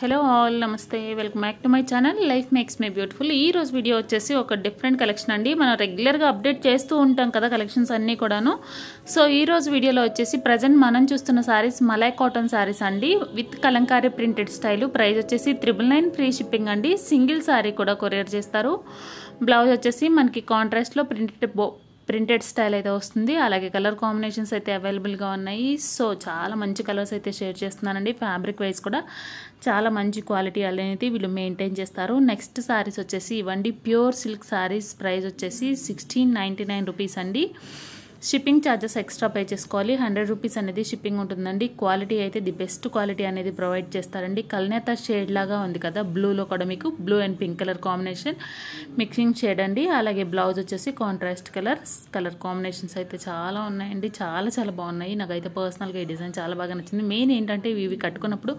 hello all నమస్తే welcome back to my channel life makes me beautiful ఈ రోజు video వచ్చేసి ఒక డిఫరెంట్ కలెక్షన్ అండి మనం రెగ్యులర్గా అప్డేట్ చేస్తూ ఉంటాం కదా కలెక్షన్స్ అన్నీ కూడాను సో ఈ రోజు వీడియోలో వచ్చేసి ప్రజెంట్ మనం చూస్తున్న శారీస్ మలై కాటన్ శారీస్ అండి with Kalamkari printed style price వచ్చేసి త్రిబుల్ నైన్ ఫ్రీ షిప్పింగ్ అండి సింగిల్ శారీ కూడా కొరియర్ చేస్తారు బ్లౌజ్ వచ్చేసి మనకి కాంట్రాస్ట్లో ప్రింటెడ్ బో ప్రింటెడ్ స్టైల్ అయితే వస్తుంది అలాగే కలర్ కాంబినేషన్స్ అయితే అవైలబుల్గా ఉన్నాయి సో చాలా మంచి కలర్స్ అయితే షేర్ చేస్తున్నానండి ఫ్యాబ్రిక్ వైజ్ కూడా చాలా మంచి క్వాలిటీ అనేది వీళ్ళు మెయింటైన్ చేస్తారు నెక్స్ట్ శారీస్ వచ్చేసి ఇవ్వండి ప్యూర్ సిల్క్ శారీస్ ప్రైస్ వచ్చేసి సిక్స్టీన్ నైంటీ నైన్ రూపీస్ అండి షిప్పింగ్ ఛార్జెస్ ఎక్స్ట్రా పే చేసుకోవాలి హండ్రెడ్ రూపీస్ అనేది షిప్పింగ్ ఉంటుందండి క్వాలిటీ అయితే ది బెస్ట్ క్వాలిటీ అనేది ప్రొవైడ్ చేస్తారండి కల్నేత షేడ్ లాగా ఉంది కదా బ్లూలో కూడా మీకు blue and pink colour combination mixing shade అండి అలాగే బ్లౌజ్ వచ్చేసి కాంట్రాస్ట్ కలర్ కలర్ కాంబినేషన్స్ అయితే చాలా ఉన్నాయండి చాలా చాలా బాగున్నాయి నాకైతే పర్సనల్గా ఈ డిజైన్ చాలా బాగా నచ్చింది మెయిన్ ఏంటంటే ఇవి కట్టుకున్నప్పుడు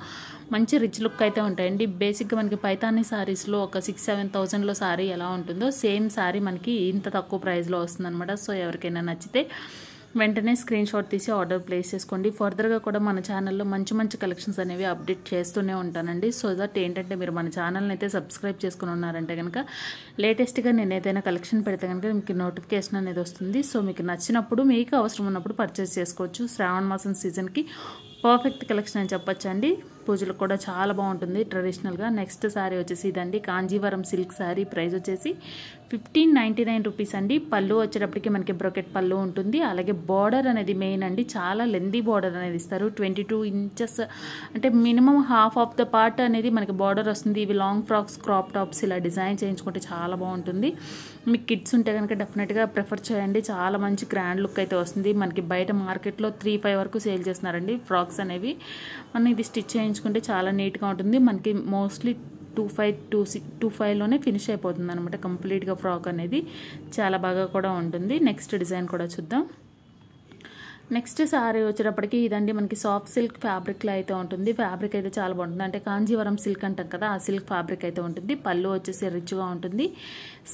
మంచి రిచ్ లుక్ అయితే ఉంటాయండి బేసిక్గా మనకి పైతాని శారీస్లో ఒక సిక్స్ సెవెన్ థౌజండ్లో సారీ ఎలా ఉంటుందో సేమ్ సారీ మనకి ఇంత తక్కువ ప్రైస్లో వస్తుందన్నమాట సో ఎవరికైనా నచ్చితే వెంటనే స్క్రీన్ షాట్ తీసి ఆర్డర్ ప్లేస్ చేసుకోండి ఫర్దర్గా కూడా మన ఛానల్లో మంచి మంచి కలెక్షన్స్ అనేవి అప్డేట్ చేస్తూనే ఉంటానండి సో దట్ ఏంటంటే మీరు మన ఛానల్ని అయితే సబ్స్క్రైబ్ చేసుకుని ఉన్నారంటే కనుక లేటెస్ట్గా నేను ఏదైనా కలెక్షన్ పెడితే కనుక మీకు నోటిఫికేషన్ అనేది వస్తుంది సో మీకు నచ్చినప్పుడు మీకు అవసరం ఉన్నప్పుడు పర్చేస్ చేసుకోవచ్చు శ్రావణ మాసం సీజన్కి పర్ఫెక్ట్ కలెక్షన్ అని చెప్పొచ్చండి పూజలకు కూడా చాలా బాగుంటుంది ట్రెడిషనల్గా నెక్స్ట్ శారీ వచ్చేసి ఇదండి కాంజీవరం సిల్క్ శారీ ప్రైస్ వచ్చేసి ఫిఫ్టీన్ నైంటీ నైన్ రూపీస్ అండి పళ్ళు వచ్చేటప్పటికి మనకి బ్రొకెట్ పళ్ళు ఉంటుంది అలాగే బార్డర్ అనేది మెయిన్ అండి చాలా లెందీ బార్డర్ అనేది ఇస్తారు ట్వంటీ టూ ఇంచెస్ అంటే minimum half of the part అనేది మనకి బార్డర్ వస్తుంది ఇవి లాంగ్ ఫ్రాక్స్ క్రాప్ టాప్స్ ఇలా డిజైన్ చేయించుకుంటే చాలా బాగుంటుంది మీకు కిడ్స్ ఉంటే కనుక డెఫినెట్గా ప్రిఫర్ చేయండి చాలా మంచి గ్రాండ్ లుక్ అయితే వస్తుంది మనకి బయట మార్కెట్లో త్రీ ఫైవ్ వరకు సేల్ చేస్తున్నారండి ఫ్రాక్స్ అనేవి మనం ఇది స్టిచ్ చేయించు ఉంచుకుంటే చాలా నీట్గా ఉంటుంది మనకి mostly two five two six two ఫైవ్లోనే ఫినిష్ అయిపోతుంది అనమాట కంప్లీట్గా ఫ్రాక్ అనేది చాలా బాగా కూడా ఉంటుంది నెక్స్ట్ డిజైన్ కూడా చూద్దాం నెక్స్ట్ శారీ వచ్చేటప్పటికి ఇదండి మనకి సాఫ్ట్ సిల్క్ ఫ్యాబ్రిక్లో అయితే ఉంటుంది ఫ్యాబ్రిక్ అయితే చాలా బాగుంటుంది అంటే కాంజీవరం సిల్క్ అంటాం కదా ఆ సిల్క్ ఫ్యాబ్రిక్ అయితే ఉంటుంది పళ్ళు వచ్చేసి రిచ్గా ఉంటుంది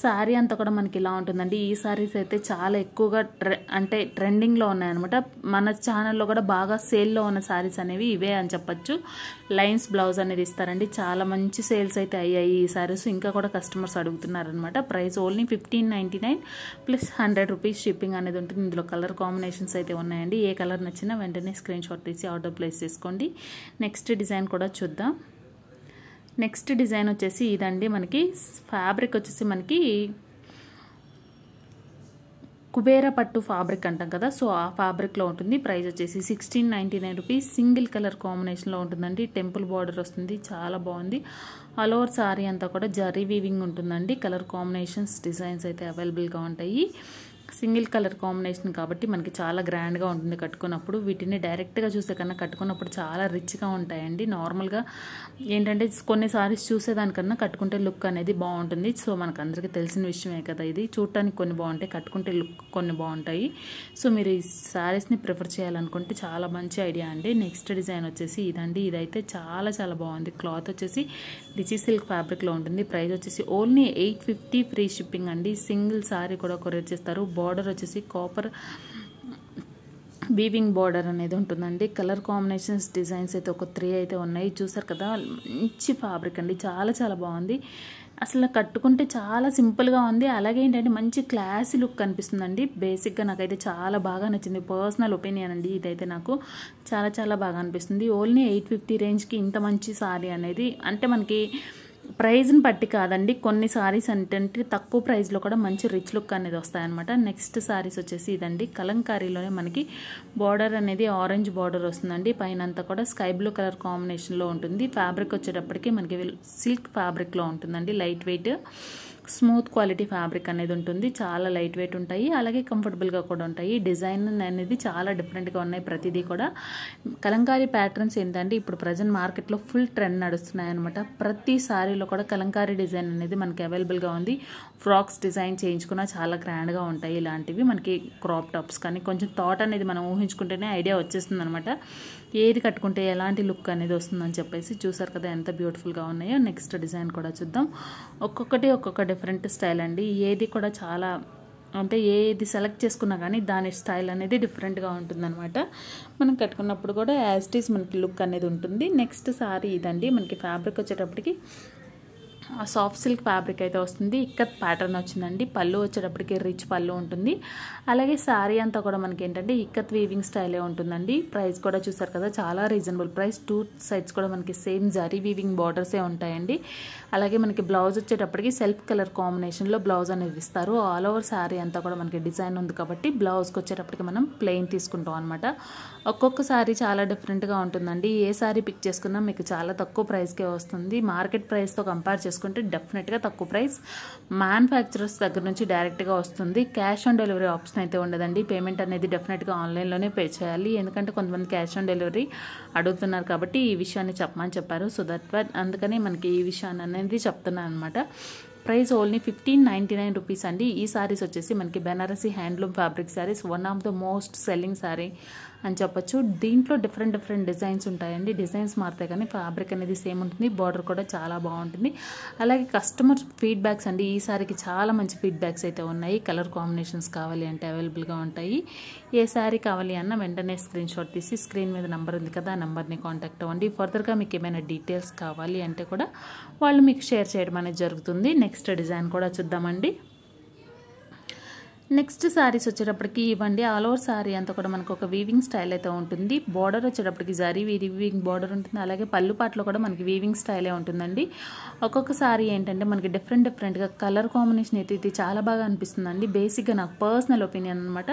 శారీ అంతా కూడా మనకి ఇలా ఉంటుందండి ఈ శారీస్ అయితే చాలా ఎక్కువగా ట్రె అంటే ట్రెండింగ్లో ఉన్నాయన్నమాట మన ఛానల్లో కూడా బాగా సేల్లో ఉన్న శారీస్ అనేవి ఇవే అని చెప్పచ్చు లైన్స్ బ్లౌజ్ అనేది ఇస్తారండి చాలా మంచి సేల్స్ అయితే అయ్యాయి ఈ శారీస్ ఇంకా కూడా కస్టమర్స్ అడుగుతున్నారనమాట price only fifteen ninety nine plus hundred rupees shipping అనేది ఉంటుంది ఇందులో కలర్ కాంబినేషన్స్ అయితే ఉన్నాయి ఉన్నాయండి ఏ కలర్ నచ్చినా వెంటనే స్క్రీన్ షాట్ తీసి ఆర్డర్ ప్లేస్ చేసుకోండి నెక్స్ట్ డిజైన్ కూడా చూద్దాం నెక్స్ట్ డిజైన్ వచ్చేసి ఇదండి మనకి ఫ్యాబ్రిక్ వచ్చేసి మనకి కుబేర పట్టు ఫ్యాబ్రిక్ అంటాం కదా సో ఆ ఫ్యాబ్రిక్లో ఉంటుంది ప్రైస్ వచ్చేసి sixteen ninety nine rupees single colour కాంబినేషన్లో ఉంటుందండి టెంపుల్ బార్డర్ వస్తుంది చాలా బాగుంది ఆల్ ఓవర్ సారీ అంతా కూడా జరీ వీవింగ్ ఉంటుందండి కలర్ కాంబినేషన్స్ డిజైన్స్ అయితే అవైలబుల్గా ఉంటాయి సింగిల్ కలర్ కాంబినేషన్ కాబట్టి మనకి చాలా గ్రాండ్గా ఉంటుంది కట్టుకున్నప్పుడు వీటిని డైరెక్ట్గా చూసే కన్నా కట్టుకున్నప్పుడు చాలా రిచ్గా ఉంటాయండి నార్మల్గా ఏంటంటే కొన్ని సారీస్ చూసేదానికన్నా కట్టుకుంటే లుక్ అనేది బాగుంటుంది సో మనకు అందరికీ తెలిసిన విషయమే కదా ఇది చూడటానికి కొన్ని బాగుంటాయి కట్టుకుంటే లుక్ కొన్ని బాగుంటాయి సో మీరు ఈ శారీస్ని ప్రిఫర్ చేయాలనుకుంటే చాలా మంచి ఐడియా అండి నెక్స్ట్ డిజైన్ వచ్చేసి ఇదండి ఇదైతే చాలా చాలా బాగుంది క్లాత్ వచ్చేసి రిచి సిల్క్ ఫ్యాబ్రిక్లో ఉంటుంది ప్రైస్ వచ్చేసి only eight fifty free shipping అండి సింగిల్ శారీ కూడా కొరియర్ చేస్తారు బార్డర్ వచ్చేసి కాపర్ వీవింగ్ బార్డర్ అనేది ఉంటుందండి కలర్ కాంబినేషన్స్ డిజైన్స్ అయితే ఒక త్రీ అయితే ఉన్నాయి చూసారు కదా మంచి ఫ్యాబ్రిక్ అండి చాలా చాలా బాగుంది అసలు కట్టుకుంటే చాలా సింపుల్గా ఉంది అలాగే ఏంటంటే మంచి క్లాసీ లుక్ కనిపిస్తుందండి బేసిక్గా నాకైతే చాలా బాగా నచ్చింది పర్సనల్ ఒపీనియన్ అండి ఇదైతే నాకు చాలా చాలా బాగా అనిపిస్తుంది ఓన్లీ ఎయిట్ ఫిఫ్టీ రేంజ్కి ఇంత మంచి సారీ అనేది అంటే మనకి ప్రైజ్ని బట్టి కాదండి కొన్ని సారీస్ అంటే తక్కువ ప్రైస్లో కూడా మంచి రిచ్ లుక్ అనేది వస్తాయన్నమాట నెక్స్ట్ సారీస్ వచ్చేసి ఇదండి కలంకారీలోనే మనకి బార్డర్ అనేది ఆరెంజ్ బార్డర్ వస్తుందండి పైన అంతా కూడా స్కై బ్లూ కలర్ కాంబినేషన్లో ఉంటుంది ఫ్యాబ్రిక్ వచ్చేటప్పటికి మనకి సిల్క్ ఫ్యాబ్రిక్లో ఉంటుందండి light weight smooth quality fabric అనేది ఉంటుంది చాలా లైట్ వెయిట్ ఉంటాయి అలాగే కంఫర్టబుల్గా కూడా ఉంటాయి డిజైన్ అనేది చాలా డిఫరెంట్గా ఉన్నాయి ప్రతిదీ కూడా కలంకారీ ప్యాటర్న్స్ ఏంటంటే ఇప్పుడు ప్రజెంట్ మార్కెట్లో ఫుల్ ట్రెండ్ నడుస్తున్నాయి అనమాట ప్రతి సారీలో కూడా కలంకారీ డిజైన్ అనేది మనకి అవైలబుల్గా ఉంది ఫ్రాక్స్ డిజైన్ చేయించుకున్నా చాలా గ్రాండ్గా ఉంటాయి ఇలాంటివి మనకి క్రాప్ టాప్స్ కానీ కొంచెం థాట్ అనేది మనం ఊహించుకుంటేనే ఐడియా వచ్చేస్తుంది అనమాట ఏది కట్టుకుంటే ఎలాంటి లుక్ అనేది వస్తుందని చెప్పేసి చూసారు కదా ఎంత బ్యూటిఫుల్గా ఉన్నాయో నెక్స్ట్ డిజైన్ కూడా చూద్దాం ఒక్కొక్కటి ఒక్కొక్కటి డిఫరెంట్ స్టైల్ అండి ఏది కూడా చాలా అంటే ఏది సెలెక్ట్ చేసుకున్నా కానీ దాని స్టైల్ అనేది డిఫరెంట్గా అనమాట మనం కట్టుకున్నప్పుడు కూడా యాజ్ ఇట్ మనకి లుక్ అనేది ఉంటుంది నెక్స్ట్ సారీ ఇదండి మనకి ఫ్యాబ్రిక్ వచ్చేటప్పటికి సాఫ్ట్ సిల్క్ ఫ్యాబ్రిక్ అయితే వస్తుంది ఇక్కత్ ప్యాటర్న్ వచ్చిందండి పళ్ళు వచ్చేటప్పటికి రిచ్ పళ్ళు ఉంటుంది అలాగే శారీ అంతా కూడా మనకి ఏంటంటే ఇక్కత్ వీవింగ్ స్టైలే ఉంటుందండి ప్రైస్ కూడా చూసారు కదా చాలా రీజనబుల్ ప్రైస్ టూ సైడ్స్ కూడా మనకి సేమ్ జరీ వీవింగ్ బార్డర్సే ఉంటాయండి అలాగే మనకి బ్లౌజ్ వచ్చేటప్పటికి సెల్ఫ్ కలర్ కాంబినేషన్లో బ్లౌజ్ అనేది ఇస్తారు ఆల్ ఓవర్ శారీ అంతా కూడా మనకి డిజైన్ ఉంది కాబట్టి బ్లౌజ్కి వచ్చేటప్పటికి మనం ప్లెయిన్ తీసుకుంటాం అనమాట ఒక్కొక్క శారీ చాలా డిఫరెంట్గా ఉంటుందండి ఏ శారీ పిక్ చేసుకున్నా మీకు చాలా తక్కువ ప్రైస్కే వస్తుంది మార్కెట్ ప్రైస్తో కంపేర్ చేసుకుంటే చేసుకుంటే డెఫినెట్గా తక్కువ ప్రైస్ మ్యానుఫ్యాక్చరర్స్ దగ్గర నుంచి డైరెక్ట్గా వస్తుంది క్యాష్ ఆన్ డెలివరీ ఆప్షన్ అయితే ఉండదండి పేమెంట్ అనేది డెఫినెట్గా ఆన్లైన్లోనే పే చేయాలి ఎందుకంటే కొంతమంది క్యాష్ ఆన్ డెలివరీ అడుగుతున్నారు కాబట్టి ఈ విషయాన్ని చెప్పమని చెప్పారు సో దట్ అందుకని మనకి ఈ విషయాన్ని అనేది చెప్తున్నాను అనమాట price only fifteen ninety nine rupees అండి ఈ శారీస్ వచ్చేసి మనకి Banarasi handloom fabric saris one of the most selling sari అని చెప్పొచ్చు దీంట్లో డిఫరెంట్ డిఫరెంట్ డిజైన్స్ ఉంటాయండి డిజైన్స్ మారుతాయి కానీ ఫ్యాబ్రిక్ అనేది సేమ్ ఉంటుంది బార్డర్ కూడా చాలా బాగుంటుంది అలాగే కస్టమర్ ఫీడ్బ్యాక్స్ అండి ఈ సారీకి చాలా మంచి ఫీడ్బ్యాక్స్ అయితే ఉన్నాయి కలర్ కాంబినేషన్స్ కావాలి అంటే అవైలబుల్గా ఉంటాయి ఏ శారీ కావాలి అన్న వెంటనే స్క్రీన్ షాట్ తీసి స్క్రీన్ మీద నెంబర్ ఉంది కదా ఆ నెంబర్ని కాంటాక్ట్ అవ్వండి ఫర్దర్గా మీకు ఏమైనా డీటెయిల్స్ కావాలి అంటే కూడా వాళ్ళు మీకు షేర్ చేయడం అనేది జరుగుతుంది నెక్స్ట్ నెక్స్ట్ డిజైన్ కూడా చూద్దామండి నెక్స్ట్ శారీస్ వచ్చేటప్పటికి ఇవ్వండి ఆల్ ఓవర్ శారీ అంతా కూడా మనకు ఒక వీవింగ్ స్టైల్ అయితే ఉంటుంది బార్డర్ వచ్చేటప్పటికి జరీ వీవింగ్ బార్డర్ ఉంటుంది అలాగే పళ్ళు పాటలో కూడా మనకి వీవింగ్ స్టైలే ఉంటుందండి ఒక్కొక్క శారీ ఏంటంటే మనకి డిఫరెంట్ డిఫరెంట్గా కలర్ కాంబినేషన్ అయితే ఇది చాలా బాగా అనిపిస్తుందండి బేసిక్గా నాకు పర్సనల్ ఒపీనియన్ అనమాట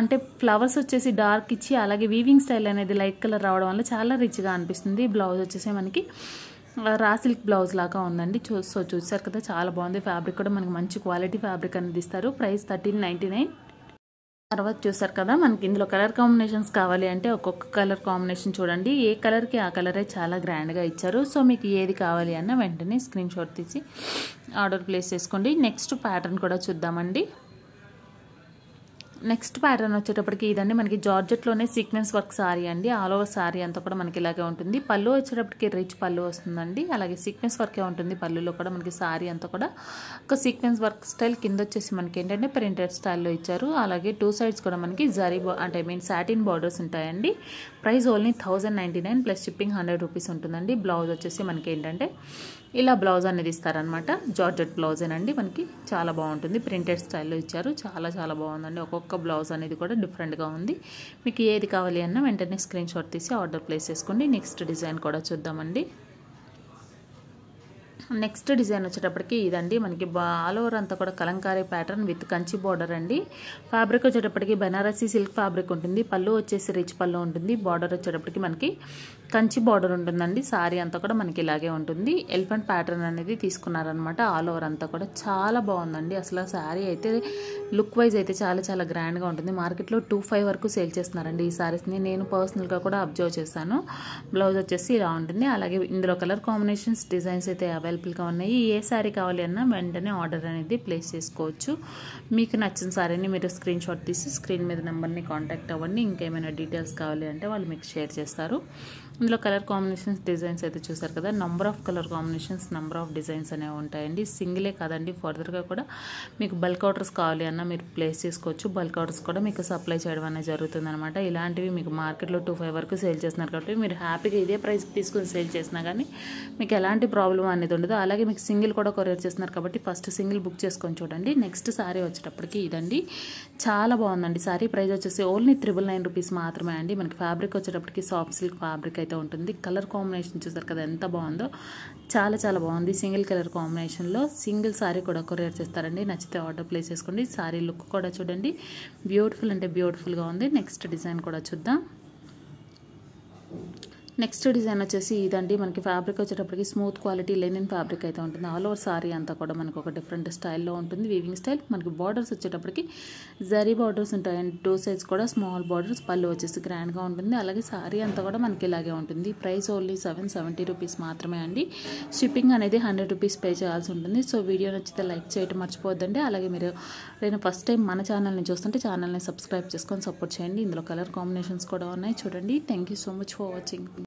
అంటే ఫ్లవర్స్ వచ్చేసి డార్క్ ఇచ్చి అలాగే వీవింగ్ స్టైల్ అనేది లైట్ కలర్ రావడం వల్ల చాలా రిచ్గా అనిపిస్తుంది బ్లౌజ్ వచ్చేసి మనకి రా సిల్క్ బ్లౌజ్ లాగా ఉందండి చూ సో చూసారు కదా చాలా బాగుంది ఫ్యాబ్రిక్ కూడా మనకి మంచి క్వాలిటీ ఫ్యాబ్రిక్ అనేది ఇస్తారు ప్రైస్ థర్టీన్ నైంటీ నైన్ తర్వాత చూసారు కదా మనకి ఇందులో కలర్ కాంబినేషన్స్ కావాలి అంటే ఒక్కొక్క కలర్ కాంబినేషన్ చూడండి ఏ కలర్కి ఆ కలరే చాలా గ్రాండ్గా ఇచ్చారు సో మీకు ఏది కావాలి అన్న వెంటనే స్క్రీన్ షాట్ తీసి ఆర్డర్ ప్లేస్ చేసుకోండి నెక్స్ట్ ప్యాటర్న్ కూడా చూద్దామండి నెక్స్ట్ ప్యాటర్న్ వచ్చేటప్పటికి ఇదండి మనకి జార్జెట్లోనే సీక్వెన్స్ వర్క్ సారీ అండి ఆల్ ఓవర్ సారీ అంతా కూడా మనకి ఇలాగే ఉంటుంది పళ్ళు వచ్చేటప్పటికి రిచ్ పళ్ళు వస్తుందండి అలాగే సీక్వెన్స్ వర్కే ఉంటుంది పళ్ళులో కూడా మనకి సారీ అంతా కూడా ఒక సీక్వెన్స్ వర్క్ స్టైల్ కింద వచ్చేసి మనకి ఏంటంటే ప్రింటెడ్ స్టైల్లో ఇచ్చారు అలాగే టూ సైడ్స్ కూడా మనకి జరీ అంటే ఐ మీన్ సాటిన్ బార్డర్స్ ఉంటాయండి price only thousand ninety nine plus shipping hundred rupees ఉంటుందండి బ్లౌజ్ వచ్చేసి మనకి ఏంటంటే ఇలా బ్లౌజ్ అనేది ఇస్తారనమాట జార్జెట్ బ్లౌజేనండి మనకి చాలా బాగుంటుంది ప్రింటెడ్ స్టైల్లో ఇచ్చారు చాలా చాలా బాగుందండి ఒక్కొక్క బ్లౌజ్ అనేది కూడా డిఫరెంట్గా ఉంది మీకు ఏది కావాలి అన్న వెంటనే స్క్రీన్ షాట్ తీసి ఆర్డర్ ప్లేస్ చేసుకోండి నెక్స్ట్ డిజైన్ కూడా చూద్దామండి నెక్స్ట్ డిజైన్ వచ్చేటప్పటికి ఇదండి మనకి ఆల్ ఓవర్ అంతా కూడా Kalamkari pattern with Kanchi border అండి ఫ్యాబ్రిక్ వచ్చేటప్పటికి బెనారసీ సిల్క్ ఫ్యాబ్రిక్ ఉంటుంది పళ్ళు వచ్చేసి రిచ్ పళ్ళు ఉంటుంది బార్డర్ వచ్చేటప్పటికి మనకి కంచి బార్డర్ ఉంటుందండి సారీ అంతా కూడా మనకి ఇలాగే ఉంటుంది ఎలిఫెంట్ ప్యాటర్న్ అనేది తీసుకున్నారనమాట ఆల్ ఓవర్ అంతా కూడా చాలా బాగుందండి అసలు శారీ అయితే లుక్ వైజ్ అయితే చాలా చాలా గ్రాండ్గా ఉంటుంది మార్కెట్లో టూ ఫైవ్ వరకు సేల్ చేస్తున్నారండి ఈ శారీస్ని నేను పర్సనల్గా కూడా అబ్జర్వ్ చేశాను బ్లౌజ్ వచ్చేసి ఇలా ఉంటుంది అలాగే ఇందులో కలర్ కాంబినేషన్స్ డిజైన్స్ అయితే అవైలబుల్గా ఉన్నాయి ఏ శారీ కావాలి అన్నా వెంటనే ఆర్డర్ అనేది ప్లేస్ చేసుకోవచ్చు మీకు నచ్చిన శారీని మీరు స్క్రీన్ షాట్ తీసి స్క్రీన్ మీద నెంబర్ని కాంటాక్ట్ అవ్వండి ఇంకేమైనా డీటెయిల్స్ కావాలి అంటే వాళ్ళు మీకు షేర్ చేస్తారు ఇందులో కలర్ కాంబినేషన్స్ డిజైన్స్ అయితే చూసారు కదా number of colour combinations number of designs అనేవి ఉంటాయండి సింగిలే కాదండి ఫర్దర్గా కూడా మీకు బల్క్ ఆర్డర్స్ కావాలి అన్న మీరు ప్లేస్ చేసుకోవచ్చు బల్క్ ఆర్డర్స్ కూడా మీకు సప్లై చేయడం అనేది జరుగుతుందనమాట ఇలాంటివి మీకు మార్కెట్లో టూ ఫైవ్ వరకు సేల్ చేస్తున్నారు కాబట్టి మీరు హ్యాపీగా ఇదే ప్రైస్ తీసుకుని సేల్ చేసినా కానీ మీకు ఎలాంటి ప్రాబ్లం అనేది ఉండదు అలాగే మీకు సింగిల్ కూడా కొరియర్ చేస్తున్నారు కాబట్టి ఫస్ట్ సింగిల్ బుక్ చేసుకొని చూడండి నెక్స్ట్ సారీ వచ్చేటప్పటికి ఇదండి చాలా బాగుందండి సారీ ప్రైస్ వచ్చేసి ఓన్లీ త్రిబుల్ నైన్ రూపీస్ మాత్రమే అండి మనకి ఫ్యాబ్రిక్ వచ్చేటప్పటికి సాఫ్ట్ సిల్క్ ఫ్యాబ్రిక్ అయితే అయితే ఉంటుంది కలర్ కాంబినేషన్ చూసారు కదా ఎంత బాగుందో చాలా చాలా బాగుంది సింగిల్ కలర్ కాంబినేషన్లో సింగిల్ శారీ కూడా కొరియర్ చేస్తారండి నచ్చితే ఆర్డర్ ప్లేస్ చేసుకోండి శారీ లుక్ కూడా చూడండి బ్యూటిఫుల్ అంటే బ్యూటిఫుల్గా ఉంది నెక్స్ట్ డిజైన్ కూడా చూద్దాం నెక్స్ట్ డిజైన్ వచ్చేసి ఇదండి మనకి ఫ్యాబ్రిక్ వచ్చేటప్పటికి స్మూత్ క్వాలిటీ లెనిన్ ఫ్యాబ్రిక్ అయితే ఉంటుంది ఆల్ ఓవర్ సారీ అంతా కూడా మనకు ఒక డిఫరెంట్ స్టైల్లో ఉంటుంది వీవింగ్ స్టైల్ మనకి బార్డర్స్ వచ్చేటప్పటికి జరీ బార్డర్స్ ఉంటాయండి టూ సైజ్ కూడా స్మాల్ బార్డర్స్ పళ్ళు వచ్చేసి గ్రాండ్గా ఉంటుంది అలాగే సారీ అంతా కూడా మనకి ఇలాగే ఉంటుంది price only seven seventy rupees మాత్రమే అండి షిప్పింగ్ అనేది హండ్రెడ్ రూపీస్ పే చేయాల్సి ఉంటుంది సో వీడియో నచ్చితే లైక్ చేయడం మర్చిపోద్దండి అలాగే మీరు నేను ఫస్ట్ టైం మన ఛానల్ని చూస్తుంటే ఛానల్ని సబ్స్క్రైబ్ చేసుకొని సపోర్ట్ చేయండి ఇందులో కలర్ కాంబినేషన్స్ కూడా ఉన్నాయి చూడండి thank so much for watching